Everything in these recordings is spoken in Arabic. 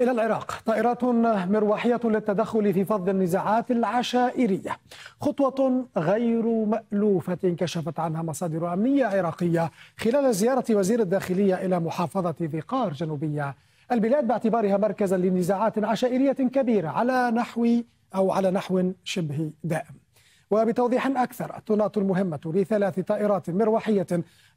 إلى العراق طائرات مروحية للتدخل في فض النزاعات العشائرية خطوة غير مألوفة كشفت عنها مصادر أمنية عراقية خلال زيارة وزير الداخلية إلى محافظة ذقار جنوبية البلاد باعتبارها مركزا لنزاعات عشائرية كبيرة على نحو أو على نحو شبه دائم وبتوضيح أكثر الطلات المهمة لثلاث طائرات مروحية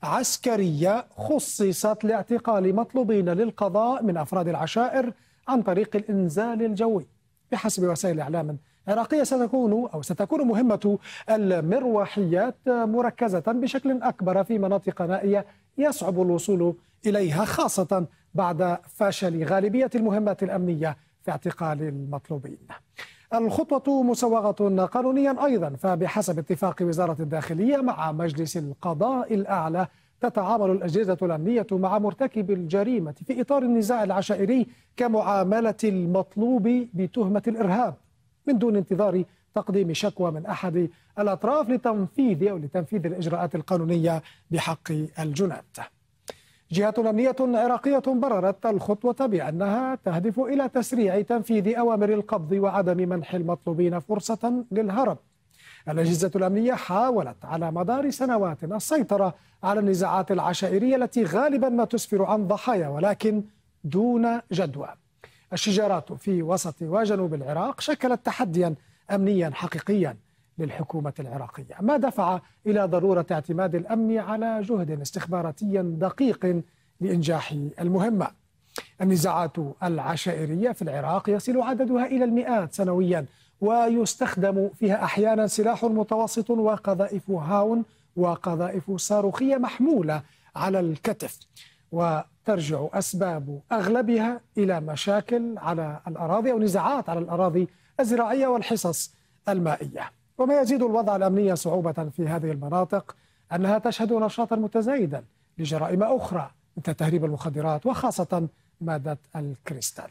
عسكرية خصصت لاعتقال مطلوبين للقضاء من أفراد العشائر عن طريق الإنزال الجوي بحسب وسائل إعلام عراقية ستكون أو ستكون مهمة المروحيات مركزة بشكل أكبر في مناطق نائية يصعب الوصول إليها خاصة بعد فشل غالبية المهمات الأمنية في اعتقال المطلوبين الخطوة مسوغة قانونيا أيضا فبحسب اتفاق وزارة الداخلية مع مجلس القضاء الأعلى تتعامل الأجهزة الأمنية مع مرتكب الجريمة في إطار النزاع العشائري كمعاملة المطلوب بتهمة الإرهاب من دون انتظار تقديم شكوى من أحد الأطراف لتنفيذ أو لتنفيذ الإجراءات القانونية بحق الجنات جهة أمنية عراقية بررت الخطوة بأنها تهدف إلى تسريع تنفيذ أوامر القبض وعدم منح المطلوبين فرصة للهرب الأجهزة الأمنية حاولت على مدار سنوات السيطرة على النزاعات العشائرية التي غالبا ما تسفر عن ضحايا ولكن دون جدوى الشجارات في وسط وجنوب العراق شكلت تحديا أمنيا حقيقيا للحكومة العراقية ما دفع إلى ضرورة اعتماد الأمن على جهد استخباراتي دقيق لإنجاح المهمة النزاعات العشائرية في العراق يصل عددها إلى المئات سنويا ويستخدم فيها أحيانا سلاح متوسط وقذائف هاون وقذائف صاروخية محمولة على الكتف وترجع أسباب أغلبها إلى مشاكل على الأراضي أو نزاعات على الأراضي الزراعية والحصص المائية وما يزيد الوضع الأمني صعوبة في هذه المناطق أنها تشهد نشاطا متزايدا لجرائم أخرى مثل تهريب المخدرات وخاصة مادة الكريستال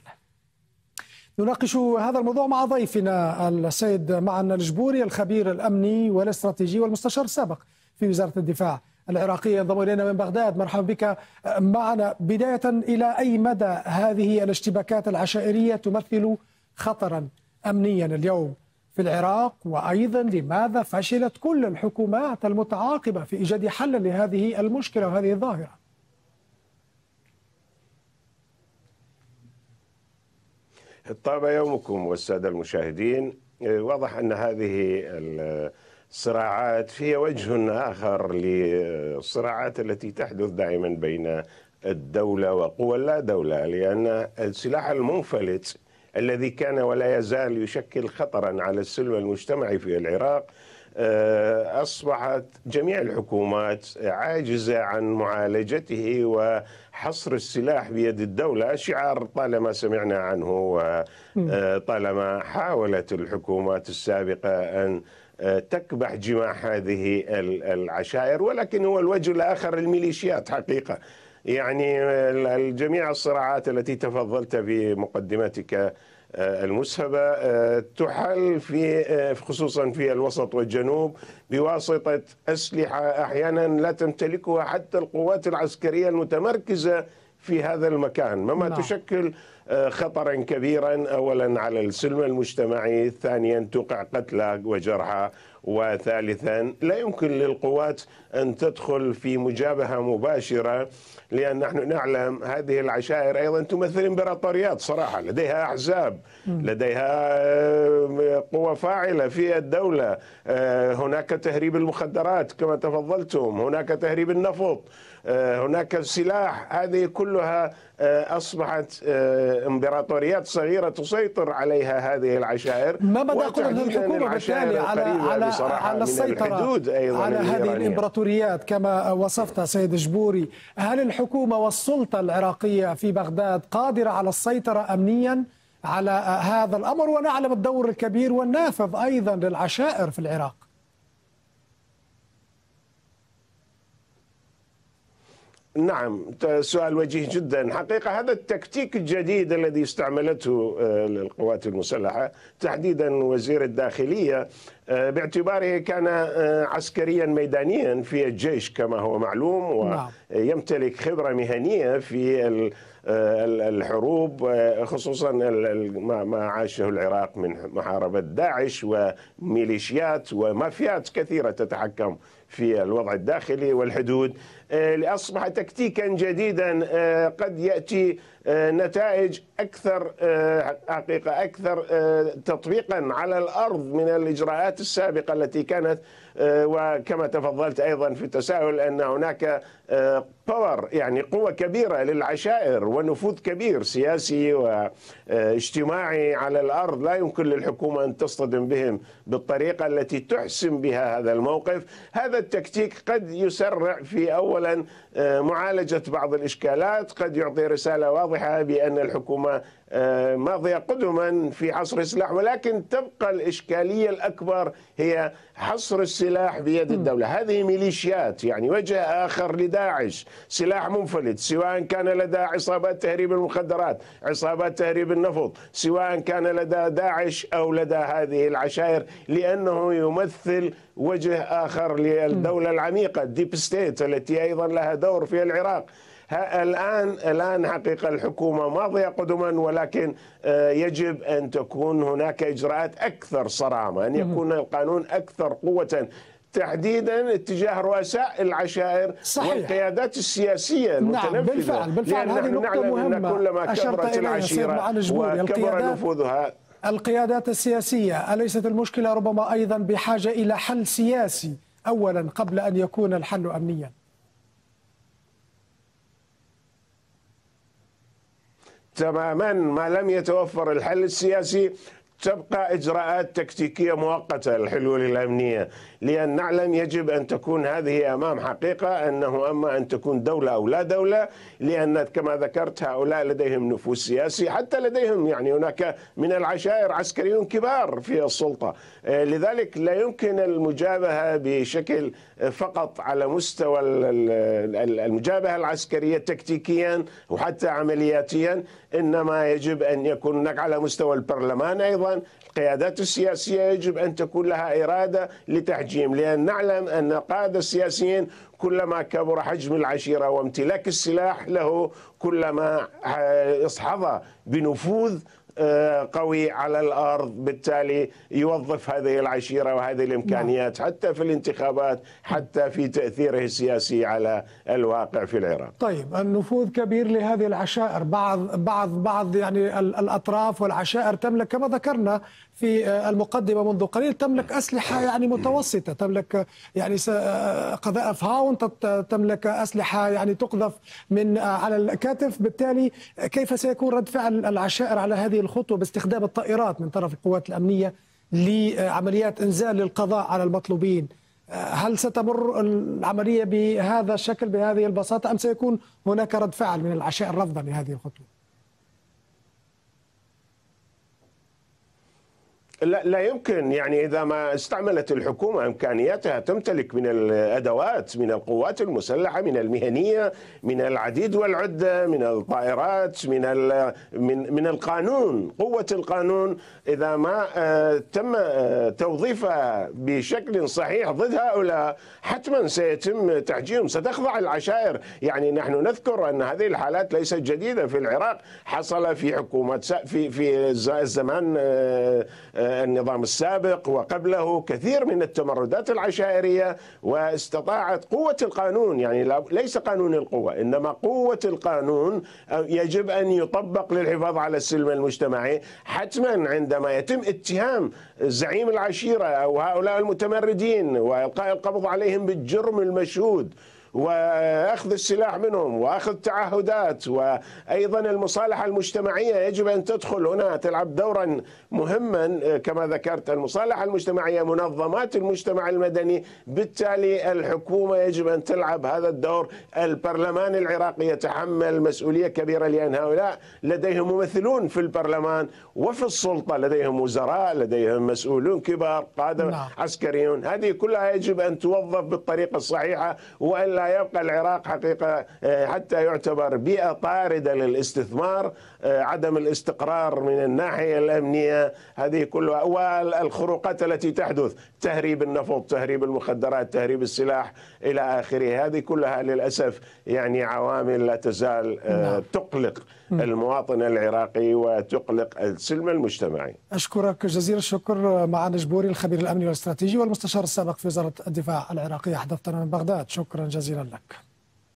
نناقش هذا الموضوع مع ضيفنا السيد معن الجبوري الخبير الأمني والاستراتيجي والمستشار السابق في وزارة الدفاع العراقية انضم إلينا من بغداد مرحبا بك معنا بداية إلى أي مدى هذه الاشتباكات العشائرية تمثل خطرا أمنيا اليوم في العراق وايضا لماذا فشلت كل الحكومات المتعاقبه في ايجاد حل لهذه المشكله وهذه الظاهره طاب يومكم والساده المشاهدين واضح ان هذه الصراعات هي وجه اخر للصراعات التي تحدث دائما بين الدوله وقوى لا دوله لان السلاح المنفلت الذي كان ولا يزال يشكل خطرا على السلم المجتمعي في العراق آه، أصبحت جميع الحكومات عاجزة عن معالجته وحصر السلاح بيد الدولة شعار طالما سمعنا عنه وطالما آه، حاولت الحكومات السابقة أن آه، تكبح جماح هذه العشائر ولكن هو الوجه الآخر الميليشيات حقيقة يعني جميع الصراعات التي تفضلت في مقدمتك آه، المسهبة آه، تحل في آه، خصوصا في الوسط والجنوب بواسطة أسلحة أحيانا لا تمتلكها حتى القوات العسكرية المتمركزة في هذا المكان مما لا. نعم. تشكل خطرا كبيرا أولا على السلم المجتمعي ثانيا توقع قتلى وجرحى وثالثا لا يمكن للقوات أن تدخل في مجابهة مباشرة لأن نحن نعلم هذه العشائر أيضا تمثل إمبراطوريات صراحة لديها أحزاب لديها آه، قوى فاعلة في الدولة آه، هناك تهريب المخدرات كما تفضلتم هناك تهريب النفط آه، هناك السلاح هذه كلها أصبحت إمبراطوريات صغيرة تسيطر عليها هذه العشائر ما مدى قدرة الحكومة بالتالي على على بصراحة على السيطرة أيضا على هذه الإيرانية. الإمبراطوريات كما وصفتها سيد جبوري هل الحكومة والسلطة العراقية في بغداد قادرة على السيطرة أمنيا على هذا الأمر ونعلم الدور الكبير والنافذ أيضا للعشائر في العراق نعم سؤال وجيه جدا حقيقة هذا التكتيك الجديد الذي استعملته القوات آه، المسلحة تحديدا وزير الداخلية آه، باعتباره كان آه، عسكريا ميدانيا في الجيش كما هو معلوم ويمتلك نعم. خبرة مهنية في آه، الحروب خصوصا ما عاشه العراق من محاربة داعش وميليشيات ومافيات كثيرة تتحكم في الوضع الداخلي والحدود أصبح تكتيكا جديدا قد يأتي آه، نتائج أكثر آه، حقيقة أكثر آه، تطبيقا على الأرض من الإجراءات السابقة التي كانت آه، وكما تفضلت أيضا في التساؤل أن هناك باور آه، يعني قوة كبيرة للعشائر ونفوذ كبير سياسي واجتماعي على الأرض لا يمكن للحكومة أن تصطدم بهم بالطريقة التي تحسم بها هذا الموقف هذا التكتيك قد يسرع في أولا آه، معالجة بعض الإشكالات قد يعطي رسالة واضحة بأن الحكومة ماضية قدما في عصر السلاح ولكن تبقى الإشكالية الأكبر هي حصر السلاح السلاح بيد الدولة هذه ميليشيات يعني وجه آخر لداعش سلاح منفلت سواء كان لدى عصابات تهريب المخدرات عصابات تهريب النفط سواء كان لدى داعش أو لدى هذه العشائر لأنه يمثل وجه آخر للدولة العميقة الديب ستيت التي أيضا لها دور في العراق الآن الآن حقيقة الحكومة ماضية قدما ولكن آه، يجب أن تكون هناك إجراءات أكثر صرامة أن يكون القانون أكثر قوة تحديدا اتجاه رؤساء العشائر صحيح. والقيادات السياسيه نعم، المتنفذه نعم بالفعل بالفعل هذه نقطه مهمه كلما كبرت العشيره وكبر نفوذها القيادات السياسيه اليست المشكله ربما ايضا بحاجه الى حل سياسي اولا قبل ان يكون الحل امنيا تماما ما لم يتوفر الحل السياسي تبقى إجراءات تكتيكية مؤقتة الحلول الأمنية لأن نعلم يجب أن تكون هذه أمام حقيقة أنه أما أن تكون دولة أو لا دولة لأن كما ذكرت هؤلاء لديهم نفوذ سياسي حتى لديهم يعني هناك من العشائر عسكريون كبار في السلطة آه، لذلك لا يمكن المجابهة بشكل فقط على مستوى المجابهة العسكرية تكتيكيا وحتى عملياتيا إنما يجب أن يكون هناك على مستوى البرلمان أيضا القيادات السياسية يجب أن تكون لها إرادة لتحجيم لأن نعلم أن القادة السياسيين كلما كبر حجم العشيرة وامتلاك السلاح له كلما اصحظ بنفوذ آه، قوي على الارض بالتالي يوظف هذه العشيره وهذه الامكانيات نعم. حتى في الانتخابات حتى في تاثيره السياسي على الواقع في العراق. طيب النفوذ كبير لهذه العشائر بعض بعض بعض يعني الاطراف والعشائر تملك كما ذكرنا في آه، المقدمه منذ قليل تملك اسلحه يعني متوسطه تملك يعني آه، قذائف هاون تملك اسلحه يعني تقذف من على الكتف بالتالي كيف سيكون رد فعل العشائر على هذه الخطوه باستخدام الطائرات من طرف القوات الامنيه لعمليات انزال للقضاء على المطلوبين آه، هل ستمر العمليه بهذا الشكل بهذه البساطه ام سيكون هناك رد فعل من العشائر رفضا لهذه الخطوه؟ لا لا يمكن يعني اذا ما استعملت الحكومه امكانياتها تمتلك من الادوات من القوات المسلحه من المهنيه من العديد والعده من الطائرات من من من القانون قوه القانون اذا ما آه، تم آه، توظيفها بشكل صحيح ضد هؤلاء حتما سيتم تحجيم ستخضع العشائر يعني نحن نذكر ان هذه الحالات ليست جديده في العراق حصل في حكومه في في الزمان آه، النظام السابق وقبله كثير من التمردات العشائرية واستطاعت قوة القانون يعني ليس قانون القوة إنما قوة القانون يجب أن يطبق للحفاظ على السلم المجتمعي حتما عندما يتم اتهام زعيم العشيرة أو هؤلاء المتمردين وإلقاء القبض عليهم بالجرم المشهود واخذ السلاح منهم واخذ تعهدات وايضا المصالحه المجتمعيه يجب ان تدخل هنا تلعب دورا مهما آه، كما ذكرت المصالحه المجتمعيه منظمات المجتمع المدني بالتالي الحكومه يجب ان تلعب هذا الدور البرلمان العراقي يتحمل مسؤوليه كبيره لان هؤلاء لديهم ممثلون في البرلمان وفي السلطه لديهم وزراء لديهم مسؤولون كبار قاده نعم. عسكريون هذه كلها يجب ان توظف بالطريقه الصحيحه والا لا يبقى العراق حقيقة آه، حتى يعتبر بيئة طاردة للاستثمار آه، عدم الاستقرار من الناحية الأمنية هذه كلها والخروقات التي تحدث تهريب النفط تهريب المخدرات تهريب السلاح إلى آخره هذه كلها للأسف يعني عوامل لا تزال آه، نعم. تقلق المواطن العراقي وتقلق السلم المجتمعي أشكرك جزيل الشكر مع نجبوري الخبير الأمني والاستراتيجي والمستشار السابق في وزارة الدفاع العراقية حدثتنا من بغداد شكرا جزيلا وزير لك